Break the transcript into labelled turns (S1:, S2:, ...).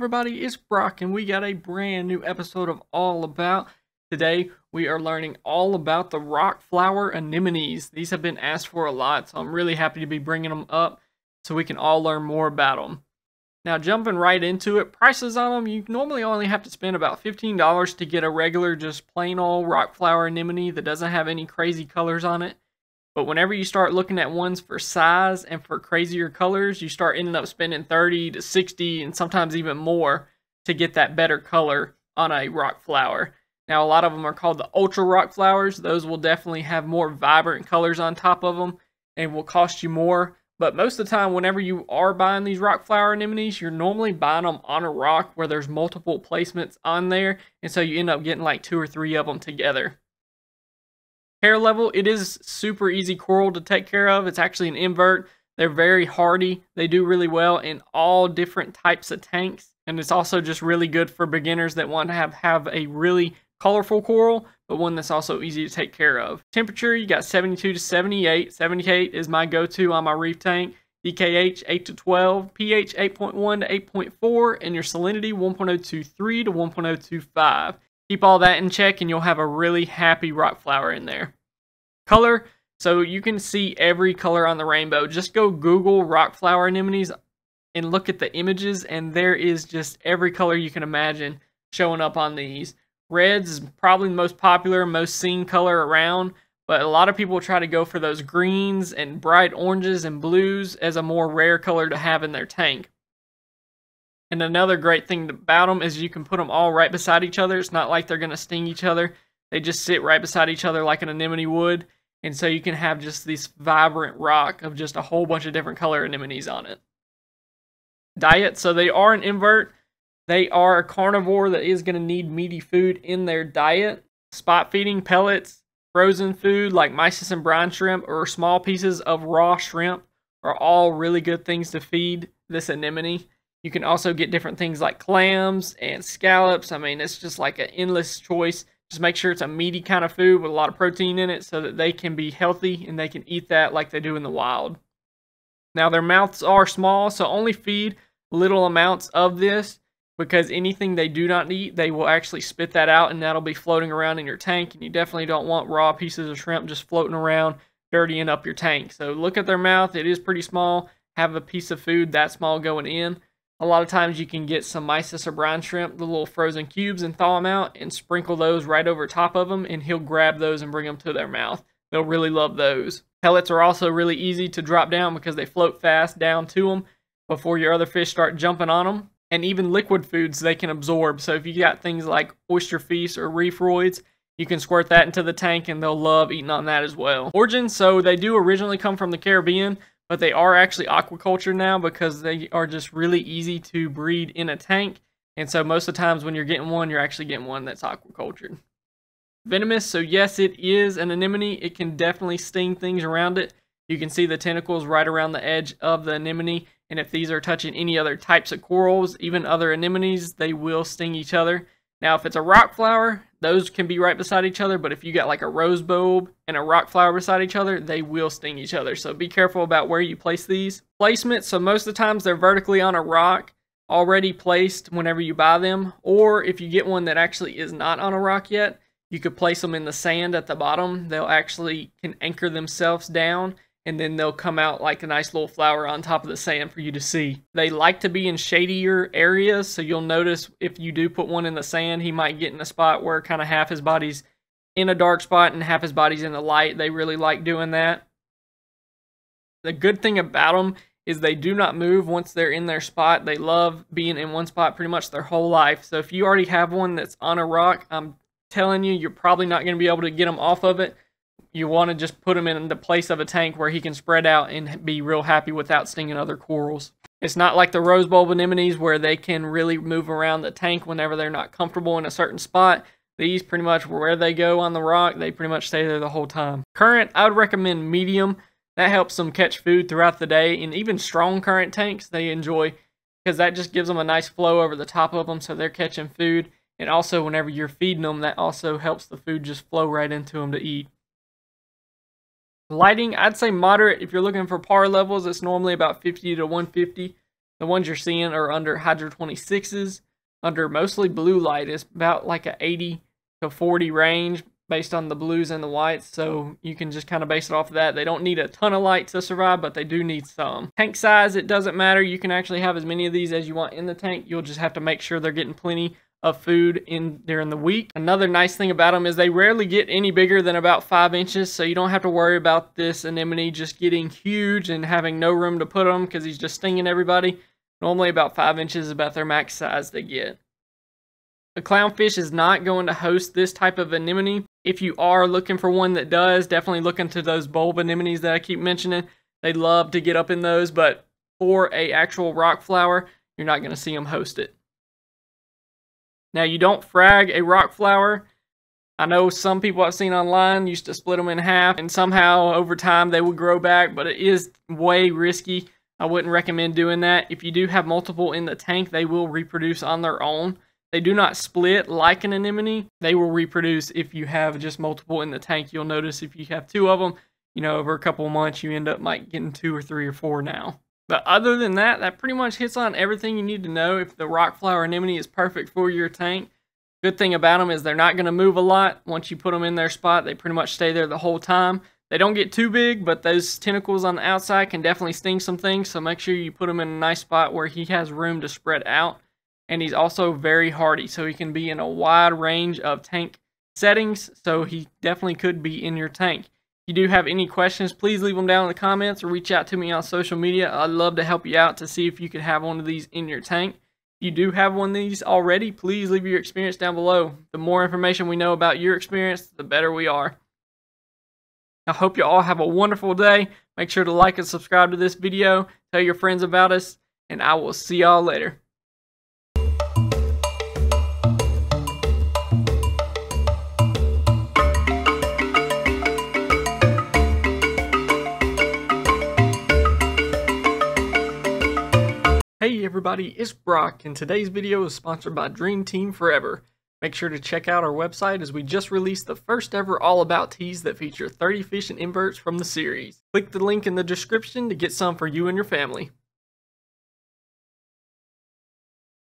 S1: everybody, it's Brock, and we got a brand new episode of All About. Today, we are learning all about the rock flower anemones. These have been asked for a lot, so I'm really happy to be bringing them up so we can all learn more about them. Now, jumping right into it, prices on them, you normally only have to spend about $15 to get a regular, just plain old rock flower anemone that doesn't have any crazy colors on it. But whenever you start looking at ones for size and for crazier colors, you start ending up spending 30 to 60 and sometimes even more to get that better color on a rock flower. Now, a lot of them are called the ultra rock flowers. Those will definitely have more vibrant colors on top of them and will cost you more. But most of the time, whenever you are buying these rock flower anemones, you're normally buying them on a rock where there's multiple placements on there. And so you end up getting like two or three of them together hair level, it is super easy coral to take care of. It's actually an invert. They're very hardy. They do really well in all different types of tanks. And it's also just really good for beginners that want to have, have a really colorful coral, but one that's also easy to take care of. Temperature, you got 72 to 78. 78 is my go-to on my reef tank. DKH 8 to 12, pH 8.1 to 8.4, and your salinity 1.023 to 1.025. Keep all that in check and you'll have a really happy rock flower in there. Color, so you can see every color on the rainbow. Just go Google rock flower anemones and look at the images and there is just every color you can imagine showing up on these. Reds is probably the most popular, most seen color around, but a lot of people try to go for those greens and bright oranges and blues as a more rare color to have in their tank. And another great thing about them is you can put them all right beside each other. It's not like they're going to sting each other. They just sit right beside each other like an anemone would. And so you can have just this vibrant rock of just a whole bunch of different color anemones on it. Diet. So they are an invert. They are a carnivore that is going to need meaty food in their diet. Spot feeding, pellets, frozen food like mysis and brine shrimp, or small pieces of raw shrimp are all really good things to feed this anemone. You can also get different things like clams and scallops. I mean, it's just like an endless choice. Just make sure it's a meaty kind of food with a lot of protein in it so that they can be healthy and they can eat that like they do in the wild. Now, their mouths are small, so only feed little amounts of this because anything they do not eat, they will actually spit that out and that'll be floating around in your tank. And you definitely don't want raw pieces of shrimp just floating around, dirtying up your tank. So look at their mouth. It is pretty small. Have a piece of food that small going in. A lot of times you can get some mysis or brine shrimp, the little frozen cubes, and thaw them out and sprinkle those right over top of them, and he'll grab those and bring them to their mouth. They'll really love those. Pellets are also really easy to drop down because they float fast down to them before your other fish start jumping on them. And even liquid foods they can absorb. So if you got things like oyster feast or reef roids, you can squirt that into the tank and they'll love eating on that as well. Origin, so they do originally come from the Caribbean, but they are actually aquaculture now because they are just really easy to breed in a tank. And so most of the times when you're getting one, you're actually getting one that's aquacultured. Venomous, so yes, it is an anemone. It can definitely sting things around it. You can see the tentacles right around the edge of the anemone. And if these are touching any other types of corals, even other anemones, they will sting each other. Now, if it's a rock flower, those can be right beside each other, but if you got like a rose bulb and a rock flower beside each other, they will sting each other. So be careful about where you place these. Placement, so most of the times they're vertically on a rock already placed whenever you buy them, or if you get one that actually is not on a rock yet, you could place them in the sand at the bottom. They'll actually can anchor themselves down and then they'll come out like a nice little flower on top of the sand for you to see. They like to be in shadier areas, so you'll notice if you do put one in the sand, he might get in a spot where kind of half his body's in a dark spot and half his body's in the light. They really like doing that. The good thing about them is they do not move once they're in their spot. They love being in one spot pretty much their whole life. So if you already have one that's on a rock, I'm telling you, you're probably not going to be able to get them off of it you want to just put him in the place of a tank where he can spread out and be real happy without stinging other corals. It's not like the rose bulb anemones where they can really move around the tank whenever they're not comfortable in a certain spot. These pretty much where they go on the rock, they pretty much stay there the whole time. Current, I would recommend medium. That helps them catch food throughout the day. And even strong current tanks, they enjoy because that just gives them a nice flow over the top of them so they're catching food. And also whenever you're feeding them, that also helps the food just flow right into them to eat. Lighting, I'd say moderate. If you're looking for par levels, it's normally about 50 to 150. The ones you're seeing are under Hydro 26s, under mostly blue light. It's about like a 80 to 40 range based on the blues and the whites. So you can just kind of base it off of that. They don't need a ton of light to survive, but they do need some. Tank size, it doesn't matter. You can actually have as many of these as you want in the tank. You'll just have to make sure they're getting plenty of food in during the week. Another nice thing about them is they rarely get any bigger than about five inches, so you don't have to worry about this anemone just getting huge and having no room to put them because he's just stinging everybody. Normally about five inches is about their max size they get. A clownfish is not going to host this type of anemone. If you are looking for one that does, definitely look into those bulb anemones that I keep mentioning. They love to get up in those, but for a actual rock flower, you're not going to see them host it. Now, you don't frag a rock flower. I know some people I've seen online used to split them in half, and somehow over time they would grow back, but it is way risky. I wouldn't recommend doing that. If you do have multiple in the tank, they will reproduce on their own. They do not split like an anemone. They will reproduce if you have just multiple in the tank. You'll notice if you have two of them, you know, over a couple months, you end up like getting two or three or four now. But other than that, that pretty much hits on everything you need to know if the rock flower anemone is perfect for your tank. Good thing about them is they're not going to move a lot. Once you put them in their spot, they pretty much stay there the whole time. They don't get too big, but those tentacles on the outside can definitely sting some things, so make sure you put them in a nice spot where he has room to spread out. And he's also very hardy, so he can be in a wide range of tank settings, so he definitely could be in your tank you do have any questions, please leave them down in the comments or reach out to me on social media. I'd love to help you out to see if you could have one of these in your tank. If you do have one of these already, please leave your experience down below. The more information we know about your experience, the better we are. I hope you all have a wonderful day. Make sure to like and subscribe to this video. Tell your friends about us, and I will see y'all later. everybody, it's Brock, and today's video is sponsored by Dream Team Forever. Make sure to check out our website as we just released the first ever All About tees that feature 30 fish and inverts from the series. Click the link in the description to get some for you and your family.